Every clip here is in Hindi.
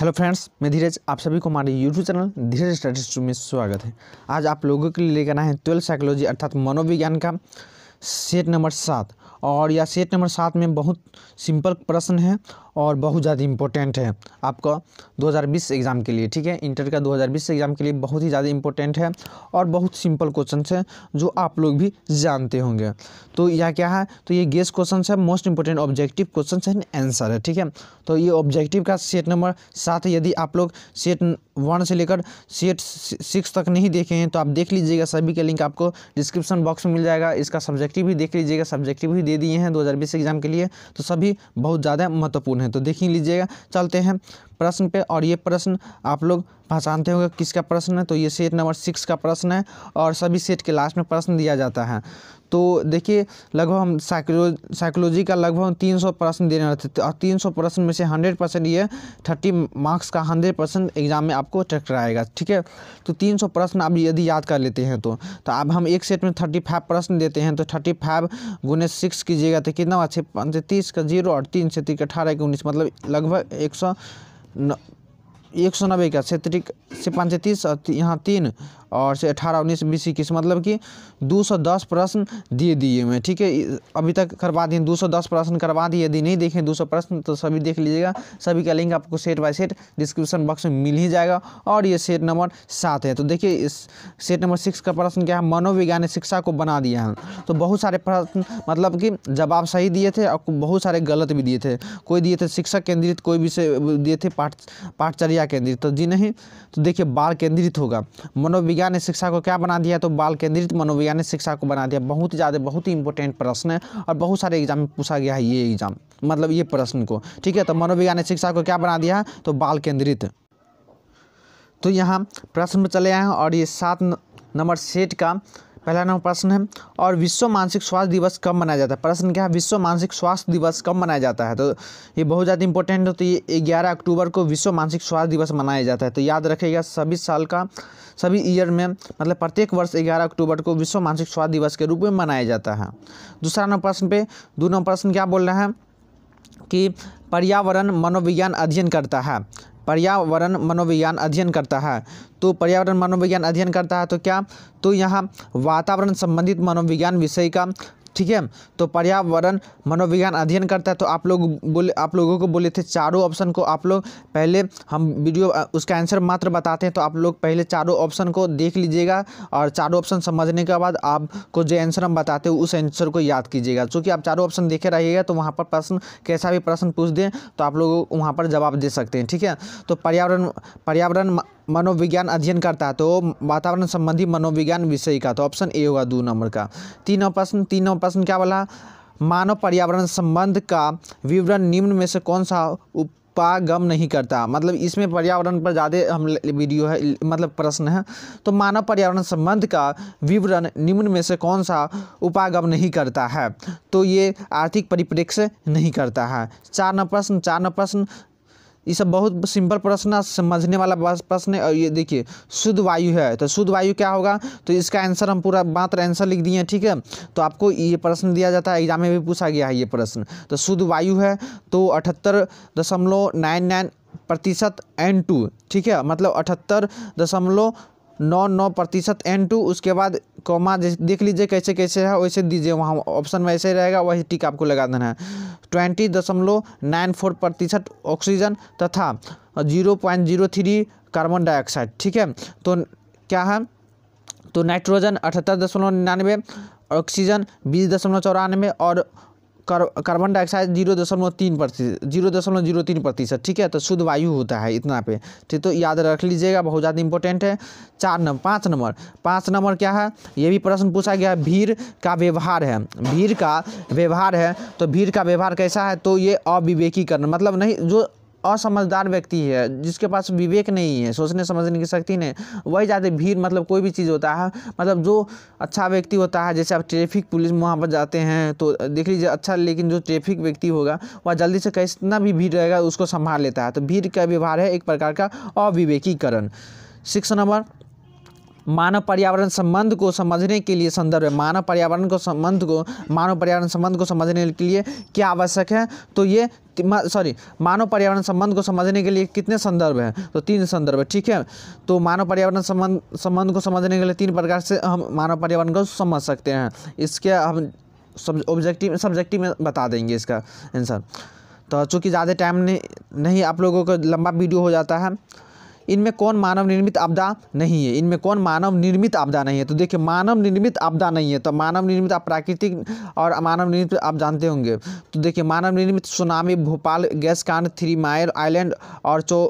हेलो फ्रेंड्स मैं धीरज आप सभी को हमारे यूट्यूब चैनल धीरज स्टडीज में स्वागत है आज आप लोगों के लिए लेकर आए हैं ट्वेल्थ साइकोलॉजी अर्थात मनोविज्ञान का सेट नंबर सात और यह सेट नंबर सात में बहुत सिंपल प्रश्न है और बहुत ज़्यादा इंपॉर्टेंट है आपका 2020 एग्ज़ाम के लिए ठीक है इंटर का 2020 एग्ज़ाम के लिए बहुत ही ज़्यादा इंपॉर्टेंट है और बहुत सिंपल क्वेश्चन है जो आप लोग भी जानते होंगे तो यह क्या है तो ये गेस क्वेश्चन है मोस्ट इंपॉर्टेंट ऑब्जेक्टिव क्वेश्चन है आंसर है ठीक है तो ये ऑब्जेक्टिव का सेट नंबर सात यदि आप लोग सेट वन से लेकर सेट सिक्स तक नहीं देखे हैं तो आप देख लीजिएगा सभी के लिंक आपको डिस्क्रिप्शन बॉक्स में मिल जाएगा इसका सब्जेक्टिव भी देख लीजिएगा सब्जेक्टिव भी दे दिए हैं दो एग्ज़ाम के लिए तो सभी बहुत ज़्यादा महत्वपूर्ण है है तो देख ही लीजिएगा चलते हैं प्रश्न पे और ये प्रश्न आप लोग पहचानते होंगे किसका प्रश्न है तो ये सेट नंबर सिक्स का प्रश्न है और सभी सेट के लास्ट में प्रश्न दिया जाता है तो देखिए लगभग हम साइकोलो साइकोलॉजी का लगभग तीन सौ प्रश्न देने वाले थे और तीन सौ प्रश्न में से हंड्रेड परसेंट ये थर्टी मार्क्स का हंड्रेड परसेंट एग्जाम में आपको अट्रैक्ट आएगा ठीक है तो तीन सौ प्रश्न आप यदि याद कर लेते हैं तो तो अब हम एक सेट में थर्टी फाइव प्रश्न देते हैं तो थर्टी फाइव गुने सिक्स कीजिएगा तो कितना अच्छे पाँच तीस का जीरो और तीन से तीन अठारह के उन्नीस मतलब लगभग एक सौ एक सौ नब्बे का क्षेत्रिक से पाँच से तीस और यहाँ तीन और से अठारह उन्नीस बीस इक्कीस मतलब कि दो सौ दस प्रश्न दिए दिए हुए ठीक है अभी तक करवा दिए दो सौ दस प्रश्न करवा दिए यदि नहीं देखें दो सौ प्रश्न तो सभी देख लीजिएगा सभी का लिंक आपको set by set description box में मिल ही जाएगा और ये सेट नंबर सात है तो देखिए इस सेट नंबर सिक्स का प्रश्न क्या है मनोविज्ञान शिक्षा को बना दिया है तो बहुत सारे प्रश्न मतलब कि जवाब सही दिए थे और बहुत सारे गलत भी दिए थे कोई दिए थे शिक्षक केंद्रित कोई विषय दिए थे पाठ पाठचर्या क्या केंद्रित तो जी नहीं तो देखिए बाल केंद्रित होगा मनोविज्ञान शिक्षा को क्या बना दिया तो बाल केंद्रित मनोविज्ञान शिक्षा को बना दिया बहुत ज़्यादा बहुत ही इंपॉर्टेंट प्रश्न है और बहुत सारे एग्जाम में पूछा गया है ये एग्जाम मतलब ये प्रश्न को ठीक है तो मनोविज्ञान शिक्षा को क्या बना दिया तो बाल केंद्रित तो यहाँ प्रश्न में चले आए हैं और ये सात नंबर सेट का पहला नंबर प्रश्न है और विश्व मानसिक स्वास्थ्य दिवस कब मनाया जाता है प्रश्न क्या है विश्व मानसिक स्वास्थ्य दिवस कब मनाया जाता है तो ये बहुत ज़्यादा इंपॉर्टेंट होती है तो ग्यारह अक्टूबर को विश्व मानसिक स्वास्थ्य दिवस मनाया जाता है तो याद रखेगा सभी साल का सभी ईयर में मतलब प्रत्येक वर्ष ग्यारह अक्टूबर को विश्व मानसिक स्वास्थ्य दिवस के रूप में मनाया जाता है दूसरा नंबर प्रश्न पे दो नंबर प्रश्न क्या बोल रहे हैं कि पर्यावरण मनोविज्ञान अध्ययन करता है पर्यावरण मनोविज्ञान अध्ययन करता है तो पर्यावरण मनोविज्ञान अध्ययन करता है तो क्या तो यहाँ वातावरण संबंधित मनोविज्ञान विषय का ठीक है तो पर्यावरण मनोविज्ञान अध्ययन करता है तो आप लोग बोले आप लोगों को बोले थे चारों ऑप्शन को आप लोग पहले हम वीडियो उसका आंसर मात्र बताते हैं तो आप लोग पहले चारों ऑप्शन को देख लीजिएगा और चारों ऑप्शन समझने के बाद आपको जो आंसर हम बताते हैं उस आंसर को याद कीजिएगा चूँकि आप चारों ऑप्शन देखे रहिएगा तो वहाँ पर प्रश्न कैसा भी प्रश्न पूछ दें तो आप लोग वहाँ पर जवाब दे सकते हैं ठीक है तो पर्यावरण पर्यावरण मनोविज्ञान अध्ययन करता है तो वातावरण संबंधी मनोविज्ञान विषय का तो ऑप्शन ए होगा दो नंबर का तीन प्रश्न तीन प्रश्न क्या बोला मानव पर्यावरण संबंध का विवरण निम्न में से कौन सा उपागम नहीं करता मतलब इसमें पर्यावरण पर ज़्यादा हम वीडियो है मतलब प्रश्न है तो मानव पर्यावरण संबंध का विवरण निम्न में से कौन सा उपागम नहीं करता है तो ये आर्थिक परिप्रेक्ष्य नहीं करता है चार नंबर प्रश्न चार नंबर प्रश्न ये सब बहुत सिंपल प्रश्न समझने वाला प्रश्न है और ये देखिए शुद्ध वायु है तो शुद्ध वायु क्या होगा तो इसका आंसर हम पूरा मात्र आंसर लिख दिए हैं ठीक है तो आपको ये प्रश्न दिया जाता है एग्जाम में भी पूछा गया है ये प्रश्न तो शुद्ध वायु है तो अठहत्तर दशमलव नाइन नाइन प्रतिशत एन टू ठीक है मतलब अठहत्तर दशमलव नौ नौ प्रतिशत एन टू उसके बाद कॉमा देख लीजिए कैसे कैसे है वैसे दीजिए वहाँ ऑप्शन में ही रहेगा वही टिक आपको लगा देना है ट्वेंटी दशमलव नाइन फोर प्रतिशत ऑक्सीजन तथा zero point zero three carbon dioxide ठीक है तो क्या है तो नाइट्रोजन अठहत्तर दशमलव निन्यानवे ऑक्सीजन बीस दशमलव चौरानवे और कार्बन डाइऑक्साइड जीरो दशमलव तीन प्रतिशत जीरो दशमलव जीरो तीन प्रतिशत ठीक है तो शुद्ध वायु होता है इतना पे ठीक तो याद रख लीजिएगा बहुत ज़्यादा इंपॉर्टेंट है चार नंबर पाँच नंबर पाँच नंबर क्या है ये भी प्रश्न पूछा गया भीड़ का व्यवहार है भीड़ का व्यवहार है तो भीड़ का व्यवहार कैसा है तो ये अविवेकीकरण मतलब नहीं जो असमझदार व्यक्ति है जिसके पास विवेक नहीं है सोचने समझने की शक्ति नहीं वही ज़्यादा भीड़ मतलब कोई भी चीज़ होता है मतलब जो अच्छा व्यक्ति होता है जैसे आप ट्रैफिक पुलिस वहाँ पर जाते हैं तो देख लीजिए अच्छा लेकिन जो ट्रैफिक व्यक्ति होगा वह जल्दी से कितना भी भीड़ रहेगा उसको संभाल लेता है तो भीड़ का व्यवहार है एक प्रकार का अविवेकीकरण सिक्स नंबर मानव पर्यावरण संबंध को समझने के लिए संदर्भ है मानव पर्यावरण को संबंध को मानव पर्यावरण संबंध को समझने के लिए क्या आवश्यक है तो ये सॉरी मानव पर्यावरण संबंध को समझने के लिए कितने संदर्भ हैं तो तीन संदर्भ है ठीक है तो मानव पर्यावरण संबंध संबंध को समझने के लिए तीन प्रकार से हम मानव पर्यावरण को समझ सकते हैं इसके हम सब ऑब्जेक्टिव सब्जेक्टिव में बता देंगे इसका आंसर तो चूँकि ज़्यादा टाइम नहीं नहीं आप लोगों का लंबा वीडियो हो जाता है इनमें कौन मानव निर्मित आपदा नहीं है इनमें कौन मानव निर्मित आपदा नहीं है तो देखिए मानव निर्मित आपदा नहीं है तो मानव निर्मित आप प्राकृतिक और मानव निर्मित आप जानते होंगे तो देखिए मानव निर्मित सुनामी भोपाल गैस कांड थ्री माइल आइलैंड और चो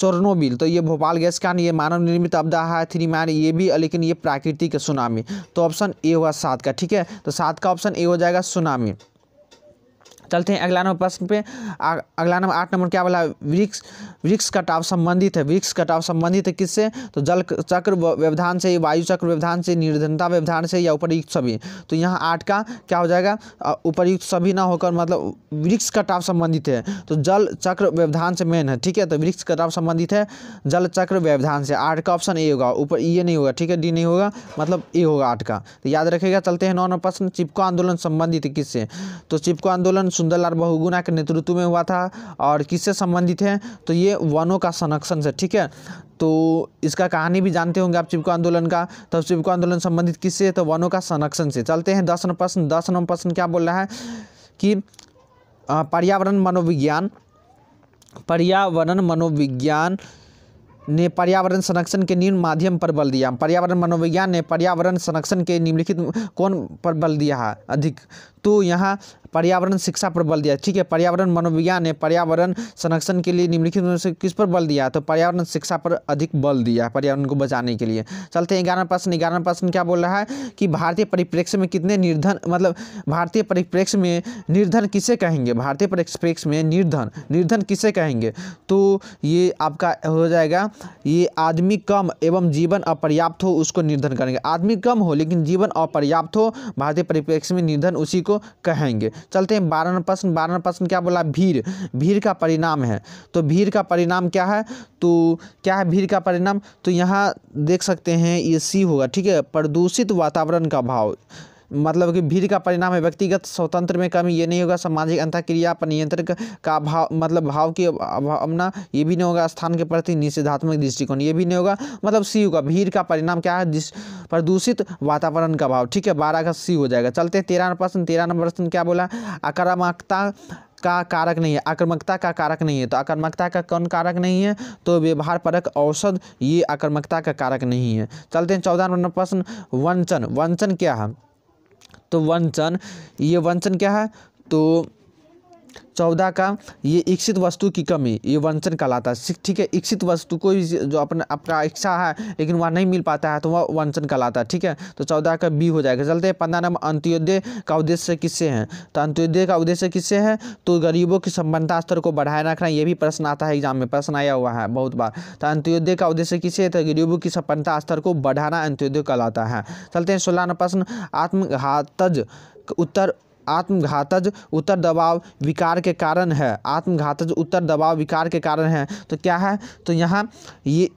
चोरनोबिल तो ये भोपाल गैस कांड ये मानव निर्मित आपदा है थ्री मैन ये भी लेकिन ये प्राकृतिक सुनामी तो ऑप्शन ए हुआ सात का ठीक है तो सात का ऑप्शन ए हो जाएगा सुनामी चलते हैं अगला नंबर प्रश्न पे अगला नंबर आठ नंबर क्या बोला वृक्ष वृक्ष कटाव संबंधित है वृक्ष कटाव संबंधित है किससे तो जल चक्र व्यवधान से वायु चक्र व्यवधान से निर्धनता व्यवधान से या उपरयुक्त सभी तो यहाँ आठ का क्या हो जाएगा उपरयुक्त सभी ना होकर मतलब वृक्ष कटाव संबंधित है तो जल चक्र व्यवधान से मेन है ठीक है तो वृक्ष कटाव संबंधित है जल चक्र व्यवधान से आठ का ऑप्शन ए होगा ऊपर ये e नहीं होगा ठीक है डी नहीं होगा मतलब ए होगा आठ का तो याद रखेगा चलते हैं नौ नंबर प्रश्न चिपको आंदोलन संबंधित किससे तो चिपको आंदोलन सुंदरलाल बहुगुणा के नेतृत्व में हुआ था और किससे संबंधित है तो ये वनों का संरक्षण से ठीक है तो इसका कहानी भी जानते होंगे आप चिपको आंदोलन का तो चिपको आंदोलन संबंधित किससे तो वनों का संरक्षण से चलते हैं दस नंबर प्रश्न दस नंबर प्रश्न क्या बोल रहा है कि पर्यावरण मनोविज्ञान पर्यावरण मनोविज्ञान ने पर्यावरण संरक्षण के निम्न माध्यम पर बल दिया पर्यावरण मनोविज्ञान ने पर्यावरण संरक्षण के निम्नलिखित कौन पर बल दिया है अधिक तो यहाँ पर्यावरण शिक्षा पर बल दिया ठीक है पर्यावरण मनोविज्ञान ने पर्यावरण संरक्षण के लिए निम्नलिखित में से किस पर बल दिया तो पर्यावरण शिक्षा पर अधिक बल दिया पर्यावरण को बचाने के लिए चलते हैं ग्यारह प्रश्न ग्यारह प्रश्न क्या बोल रहा है कि भारतीय परिप्रेक्ष्य में कितने निर्धन मतलब भारतीय परिप्रेक्ष्य में निर्धन किसे कहेंगे भारतीय परिप्रेक्ष्य में निर्धन निर्धन किसे कहेंगे तो ये आपका हो जाएगा ये आदमी कम एवं जीवन अपर्याप्त हो उसको निर्धन करेंगे आदमी कम हो लेकिन जीवन अपर्याप्त हो भारतीय परिप्रेक्ष्य में निर्धन उसी को कहेंगे चलते हैं बारह प्रश्न बारह प्रश्न क्या बोला भीड़ भीड़ का परिणाम है तो भीड़ का परिणाम क्या है तो क्या है भीड़ का परिणाम तो यहाँ देख सकते हैं ये सी होगा ठीक है प्रदूषित वातावरण का भाव मतलब कि भीड़ का परिणाम है व्यक्तिगत स्वतंत्र में कमी ये नहीं होगा सामाजिक अंतक्रिया पर नियंत्रण का भाव मतलब भाव की अभावना ये भी नहीं होगा स्थान के प्रति निषेधात्मक दृष्टिकोण ये भी नहीं होगा मतलब सी होगा भीड़ का परिणाम क्या है प्रदूषित वातावरण का भाव ठीक है बारह का सी हो जाएगा चलते हैं तेरह प्रश्न तेरह नंबर प्रश्न क्या बोला आक्रामकता का कारक नहीं है आक्रमकता का कारक नहीं है तो आक्रामकता का कौन कारक नहीं है तो व्यवहार परक औषध ये आक्रमकता का कारक नहीं है चलते हैं चौदह नंबर प्रश्न वंचन वंचन क्या है तो वंचन ये वंचन क्या है तो चौदह का ये इच्छित वस्तु की कमी ये वंचन कहलाता है ठीक है इच्छित वस्तु को जो अपने अपना इच्छा है लेकिन वह नहीं मिल पाता है तो वह वंचन कहलाता है ठीक है तो चौदह का बी हो जाएगा चलते हैं पंद्रह नंबर अंत्योदय का उद्देश्य किससे है तो अंत्योदय का उद्देश्य किससे है तो गरीबों की सम्पन्नता स्तर को बढ़ाए रखना ये भी प्रश्न आता है एग्जाम में प्रश्न आया हुआ है बहुत बार तो अंत्योदय का उद्देश्य किससे है तो गरीबों की सम्पन्नता स्तर को बढ़ाना अंत्योदय कहलाता है चलते हैं सोलह नंबर प्रश्न आत्मघातज उत्तर आत्मघातज उत्तर दबाव विकार के कारण है आत्मघातज उत्तर दबाव विकार के कारण है तो क्या है तो यहाँ ये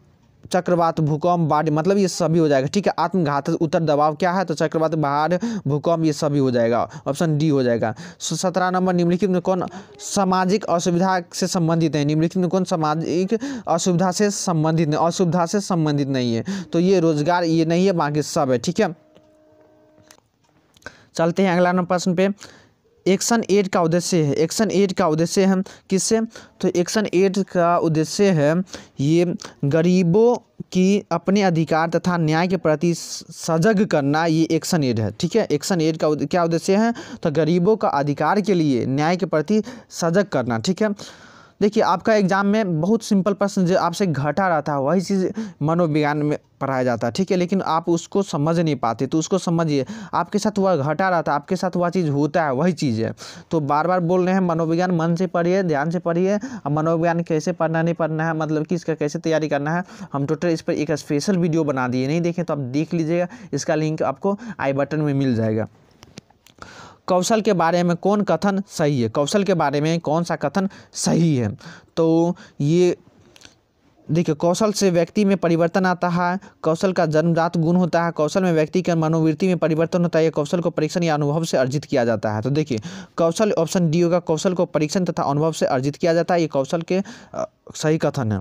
चक्रवात भूकंप बाढ़ मतलब ये सभी हो जाएगा ठीक है आत्मघात उत्तर दबाव क्या है तो चक्रवात बाढ़ भूकंप ये सभी हो जाएगा ऑप्शन डी हो जाएगा सत्रह नंबर निम्नलिखित में कौन सामाजिक असुविधा से संबंधित है निम्नलिखित में कौन सामाजिक असुविधा से संबंधित नहीं असुविधा से संबंधित नहीं है तो ये रोजगार ये नहीं है बाकी सब है ठीक है चलते हैं अगला नंबर प्रश्न पे एक्शन एड का उद्देश्य है एक्शन एड का उद्देश्य है किससे तो एक्शन एड का उद्देश्य है ये गरीबों की अपने अधिकार तथा न्याय के प्रति सजग करना ये एक्शन एड है ठीक है एक्शन एड का क्या उद्देश्य है तो गरीबों का अधिकार के लिए न्याय के प्रति सजग करना ठीक है देखिए आपका एग्जाम में बहुत सिंपल प्रश्न जो आपसे घटा रहता है वही चीज़ मनोविज्ञान में पढ़ाया जाता है ठीक है लेकिन आप उसको समझ नहीं पाते तो उसको समझिए आपके साथ वह घटा रहता है आपके साथ वह चीज़ होता है वही चीज़ है तो बार बार बोल रहे हैं मनोविज्ञान मन से पढ़िए ध्यान से पढ़िए और मनोविज्ञान कैसे पढ़ना नहीं पढ़ना है मतलब कि इसका कैसे तैयारी करना है हम टोटल इस पर एक स्पेशल वीडियो बना दिए नहीं देखें तो आप देख लीजिएगा इसका लिंक आपको आई बटन में मिल जाएगा कौशल के बारे में कौन कथन सही है कौशल के बारे में कौन सा कथन सही है तो ये देखिए कौशल से व्यक्ति में परिवर्तन आता है कौशल का जन्मदात गुण होता है कौशल में व्यक्ति के मनोवृत्ति में परिवर्तन होता है कौशल को परीक्षण या अनुभव से अर्जित किया जाता है तो देखिए कौशल ऑप्शन डी होगा कौशल को परीक्षण तथा अनुभव से अर्जित किया जाता है ये कौशल के सही कथन है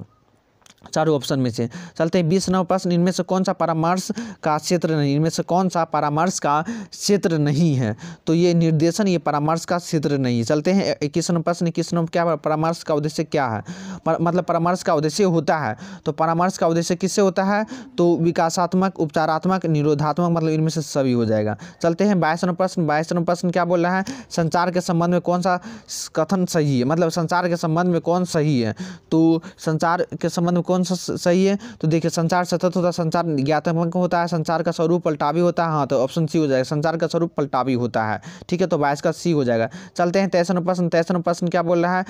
चारों ऑप्शन में से चलते हैं बीस नव प्रश्न इनमें से कौन सा परामर्श का क्षेत्र नहीं इनमें से कौन सा परामर्श का क्षेत्र नहीं है तो ये निर्देशन ये परामर्श का क्षेत्र नहीं है चलते हैं इक्कीस नव प्रश्न इक्कीस नव क्या परामर्श का उद्देश्य क्या है पर, मतलब परामर्श का उद्देश्य होता है तो परामर्श का उद्देश्य किससे होता है तो विकासात्मक उपचारात्मक निरोधात्मक मतलब इनमें से सभी हो जाएगा चलते हैं बाईस नव प्रश्न बाईस नव प्रश्न क्या बोल रहा है संचार के संबंध में कौन सा कथन सही है मतलब संचार के संबंध में कौन सही है तो संचार के संबंध में कौन सा सही है तो देखिए संचार सतत होता है संचार ज्ञातमक होता है संचार का स्वरूप पलटावी होता है हाँ तो ऑप्शन सी हो जाएगा संचार का स्वरूप पलटावी होता है ठीक है तो बाईस का सी हो जाएगा चलते हैं तैसन प्रश्न तैसन प्रश्न क्या बोल रहा है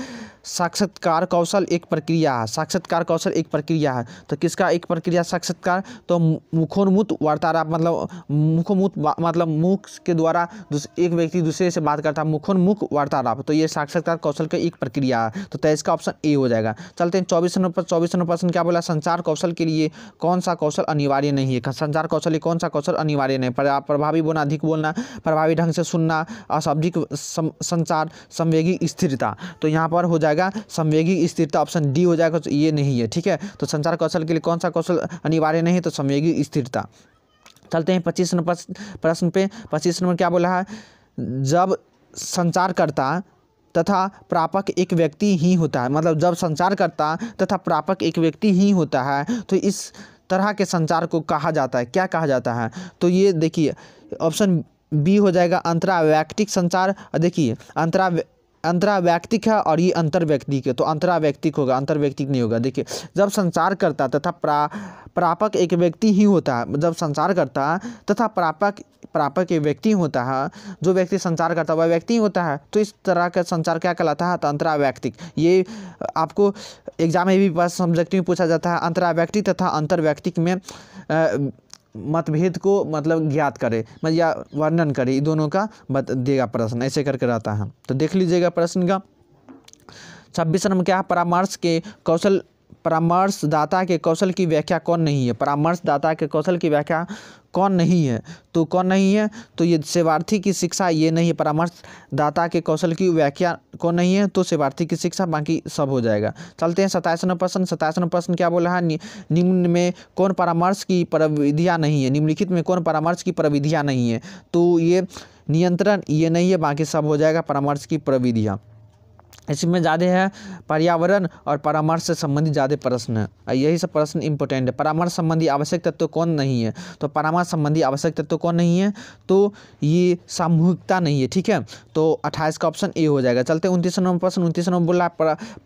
साक्षात्कार कौशल एक प्रक्रिया है साक्षात्कार कौशल एक प्रक्रिया है तो किसका एक प्रक्रिया साक्षात्कार तो मुखोन्मुत वार्तालाप मतलब मुखोमुख मतलब मुख के द्वारा एक व्यक्ति दूसरे से बात करता है मुखोन्मुख वार्तालाप तो ये साक्षात्कार कौशल का एक प्रक्रिया है तो तेईस का ऑप्शन ए हो जाएगा चलते हैं चौबीस नंबर चौबीस नंबर प्रश्न प्रश्न क्या बोला संचार कौशल के लिए कौन सा कौशल अनिवार्य नहीं है संचार कौशल कौन सा कौशल अनिवार्य नहीं प्रभावी बोलना अधिक बोलना प्रभावी ढंग से सुनना अशाब्दिक संचार संवेगी स्थिरता तो यहाँ पर हो जाएगा संवेगी स्थिरता ऑप्शन डी हो जाएगा तो ये नहीं है ठीक है तो संचार कौशल के लिए कौन सा कौशल अनिवार्य नहीं है तो संवेगी स्थिरता चलते हैं पच्चीस नंबर प्रश्न पे पच्चीस नंबर क्या बोला है जब संचारकर्ता तथा प्रापक एक व्यक्ति ही होता है मतलब जब संचार करता तथा प्रापक एक व्यक्ति ही होता है तो इस तरह के संचार को कहा जाता है क्या कहा जाता है तो ये देखिए ऑप्शन बी हो जाएगा अंतरा व्यक्तिक संचार देखिए अंतरा अंतराव्यक्तिक है और ये अंतर्व्यक्तिक है तो अंतराव्यक्तिक होगा अंतर्व्यक्तिक नहीं होगा देखिए जब संसार करता तथा प्रा प्रापक एक व्यक्ति ही होता है जब संसार करता तथा प्रापक प्रापक एक व्यक्ति होता है जो व्यक्ति संचार करता है वह व्यक्ति ही होता है तो इस तरह का संचार क्या कहलाता है तो अंतराव्यक्तिक ये आपको एग्जाम में भी सब्जेक्ट में पूछा जाता है अंतराव्यक्तिक तथा अंतर्व्यक्तिक में मतभेद को मतलब ज्ञात करे मतलब, या वर्णन करे दोनों का बत देगा प्रश्न ऐसे करके रहता है तो देख लीजिएगा प्रश्न का छब्बीस नंबर क्या परामर्श के कौशल परामर्शदाता के कौशल की व्याख्या कौन नहीं है परामर्शदाता के कौशल की व्याख्या कौन नहीं है तो कौन नहीं है तो ये सेवार्थी की शिक्षा ये नहीं है परामर्शदाता के कौशल की व्याख्या कौन नहीं है तो सेवार्थी की शिक्षा बाकी सब हो जाएगा चलते हैं सताइस नंबर प्रश्न सताइस नंबर प्रश्न क्या बोला है निम्न में कौन परामर्श की प्रविधियाँ नहीं है निम्नलिखित में कौन परामर्श की प्रविधियाँ नहीं है तो ये नियंत्रण ये नहीं है बाकी सब हो जाएगा परामर्श की प्रविधियाँ इसमें ज़्यादा है पर्यावरण और परामर्श से संबंधित ज़्यादा प्रश्न है यही सब प्रश्न इंपॉर्टेंट है परामर्श संबंधी आवश्यक तत्व तो कौन नहीं है तो परामर्श संबंधी आवश्यक तत्व तो कौन नहीं है तो ये सामूहिकता नहीं है ठीक है तो अट्ठाईस का ऑप्शन ए हो जाएगा चलते उनतीस नंबर प्रश्न उनतीस नंबर बोला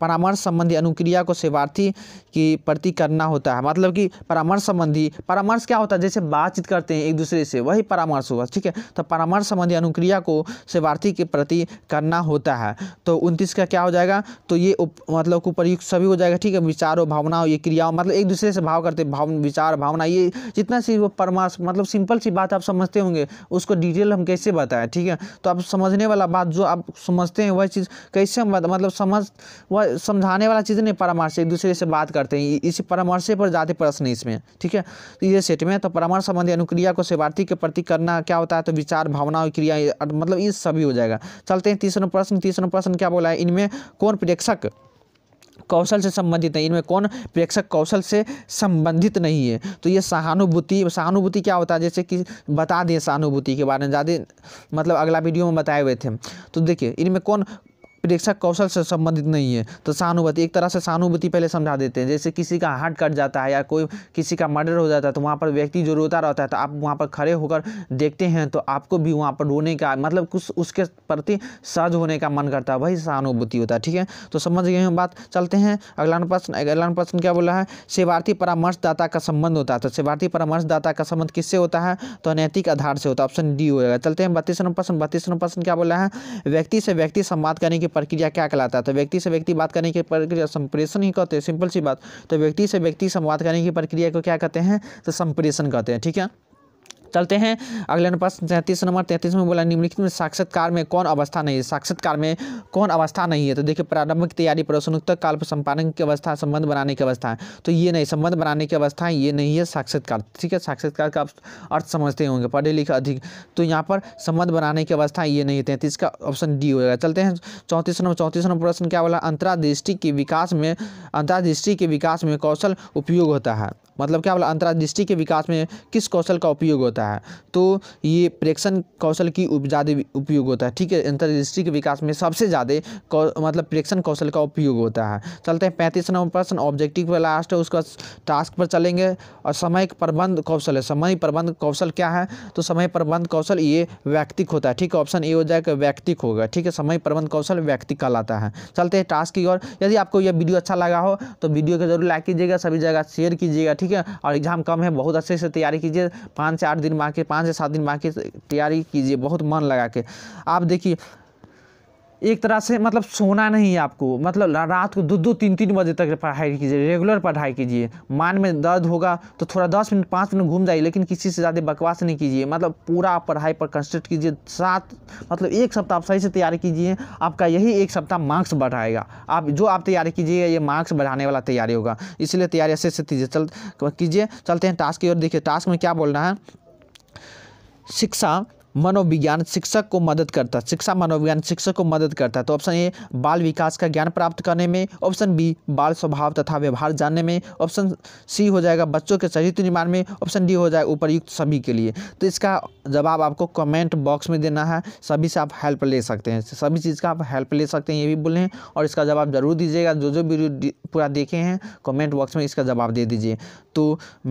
परामर्श संबंधी अनुक्रिया को सेवार्थी के प्रति करना होता है मतलब कि परामर्श संबंधी परामर्श क्या होता है जैसे बातचीत करते हैं एक दूसरे से वही परामर्श हुआ ठीक है तो परामर्श संबंधी अनुक्रिया को सेवार्थी के प्रति करना होता है तो उनतीस इसका क्या हो जाएगा तो ये उप, मतलब उपरयुक्त सभी हो जाएगा ठीक है विचार हो भावना हो ये क्रिया हो मतलब एक दूसरे से भाव करते भाव विचार भावना ये जितना सी वो परमाश मतलब सिंपल सी बात आप समझते होंगे उसको डिटेल हम कैसे बताएं ठीक है तो आप समझने वाला बात जो आप समझते हैं वह चीज़ कैसे हम मतलब समझ वह समझाने वाला चीज़ नहीं परामर्श एक दूसरे से बात करते हैं इसी परामर्श पर जाते प्रश्न इसमें ठीक है तो ये सेट में तो परामर्श संबंधी अनुक्रिया को सेवार्थी के प्रति करना क्या होता है तो विचार भावना और क्रिया मतलब ये सभी हो जाएगा चलते हैं तीसरा प्रश्न तीसरा प्रश्न क्या बोला है इनमें कौन प्रेक्षक कौशल से संबंधित नहीं इनमें कौन प्रेक्षक कौशल से संबंधित नहीं है तो ये सहानुभूति सहानुभूति क्या होता है जैसे कि बता दें सहानुभूति के बारे में ज़्यादा मतलब अगला वीडियो में बताए हुए थे तो देखिए इनमें कौन प्रेक्षा कौशल से संबंधित नहीं है तो सहानुभूति एक तरह से सहानुभूति पहले समझा देते हैं जैसे किसी का हार्ट कट जाता है या कोई किसी का मर्डर हो जाता है तो वहाँ पर व्यक्ति जो रोता रहता है तो आप वहाँ पर खड़े होकर देखते हैं तो आपको भी वहाँ पर रोने का मतलब कुछ उसके प्रति सहज होने का मन करता है वही सहानुभूति होता है ठीक है तो समझ गए हम बात चलते हैं अगला प्रश्न अगला प्रश्न क्या बोला है सेवार्थी परामर्शदाता का संबंध होता है तो सेवार्थी परामर्शदाता का संबंध किससे होता है तो नैतिक आधार से होता है ऑप्शन डी होगा चलते हैं बत्तीस नंबर प्रश्न बत्तीस नंबर प्रश्न क्या बोला है व्यक्ति से व्यक्ति संवाद करने की प्रक्रिया क्या कहलाता है तो व्यक्ति से व्यक्ति बात करने की प्रक्रिया संप्रेषण ही कहते हैं सिंपल सी बात तो व्यक्ति से व्यक्ति संवाद करने की प्रक्रिया को क्या कहते हैं तो संप्रेषण कहते हैं ठीक है चलते हैं अगले नंबर तैंतीस नंबर तैंतीस में बोला निम्नलिखित में साक्षात्कार में कौन अवस्था नहीं है साक्षात्कार में कौन अवस्था नहीं है तो देखिए प्रारंभिक तैयारी प्रश्नोत्तर काल पर संपादन की अवस्था संबंध बनाने की अवस्था है तो ये नहीं संबंध बनाने की अवस्था ये नहीं है साक्षात्कार ठीक है साक्षात्कार का अर्थ समझते होंगे पढ़े लिखे अधिक तो यहाँ पर संबंध बनाने की अवस्था ये नहीं है तैंतीस का ऑप्शन डी होगा चलते हैं चौंतीस नंबर चौंतीस नंबर प्रश्न क्या बोला अंतरादृष्टि के विकास में अंतरादृष्टि के विकास में कौशल उपयोग होता है मतलब क्या बोला अंतर्दृष्टि के विकास में किस कौशल का उपयोग होता है तो ये प्रेक्षण कौशल की ज़्यादा उपयोग होता है ठीक है अंतर्दृष्टि के विकास में सबसे ज़्यादा मतलब प्रेक्षण कौशल का उपयोग होता है चलते हैं पैंतीस नंबर प्रश्न ऑब्जेक्टिव पर लास्ट है उसका टास्क पर चलेंगे और समय प्रबंध कौशल है समय प्रबंध कौशल क्या है तो समय प्रबंध कौशल ये व्यक्तिक होता है ठीक है ऑप्शन ए हो जाएगा व्यक्तिक होगा ठीक है समय प्रबंध कौशल व्यक्तिक कहलाता है चलते हैं टास्क की ओर यदि आपको यह वीडियो अच्छा लगा हो तो वीडियो को जरूर लाइक कीजिएगा सभी जगह शेयर कीजिएगा ठीक ठीक है और एग्ज़ाम कम है बहुत अच्छे से तैयारी कीजिए पाँच से आठ दिन बाकी पाँच से सात दिन बाकी तैयारी कीजिए बहुत मन लगा के आप देखिए एक तरह से मतलब सोना नहीं है आपको मतलब रात को दो दो तीन तीन बजे तक पढ़ाई कीजिए रेगुलर पढ़ाई कीजिए मान में दर्द होगा तो थोड़ा दस मिनट पाँच मिनट घूम जाइए लेकिन किसी से ज़्यादा बकवास नहीं कीजिए मतलब पूरा आप पढ़ाई पर कंसेंट्रेट कीजिए सात मतलब एक सप्ताह आप सही से तैयारी कीजिए आपका यही एक सप्ताह मार्क्स बढ़ाएगा आप जो आप तैयारी कीजिएगा ये मार्क्स बढ़ाने वाला तैयारी होगा इसलिए तैयारी अच्छे से कीजिए चल कीजिए चलते हैं टास्क की ओर देखिए टास्क में क्या बोलना है शिक्षा मनोविज्ञान शिक्षक को मदद करता है शिक्षा मनोविज्ञान शिक्षक को मदद करता है तो ऑप्शन ए बाल विकास का ज्ञान प्राप्त करने में ऑप्शन बी बाल स्वभाव तथा व्यवहार जानने में ऑप्शन सी हो जाएगा बच्चों के चरित्र निर्माण में ऑप्शन डी हो जाएगा उपरयुक्त सभी के लिए तो इसका जवाब आपको कमेंट बॉक्स में देना है सभी से आप हेल्प ले सकते हैं सभी चीज़ का आप हेल्प ले सकते हैं ये भी बोलें और इसका जवाब ज़रूर दीजिएगा जो जो वीडियो पूरा देखे हैं कमेंट बॉक्स में इसका जवाब दे दीजिए तो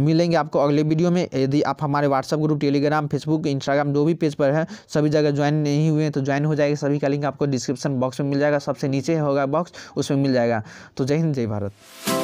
मिलेंगे आपको अगले वीडियो में यदि आप हमारे WhatsApp group Telegram Facebook Instagram जो भी पेज पेज पर है सभी जगह ज्वाइन नहीं हुए हैं तो ज्वाइन हो जाएगा सभी का लिंक आपको डिस्क्रिप्शन बॉक्स में मिल जाएगा सबसे नीचे होगा बॉक्स उसमें मिल जाएगा तो जय हिंद जय भारत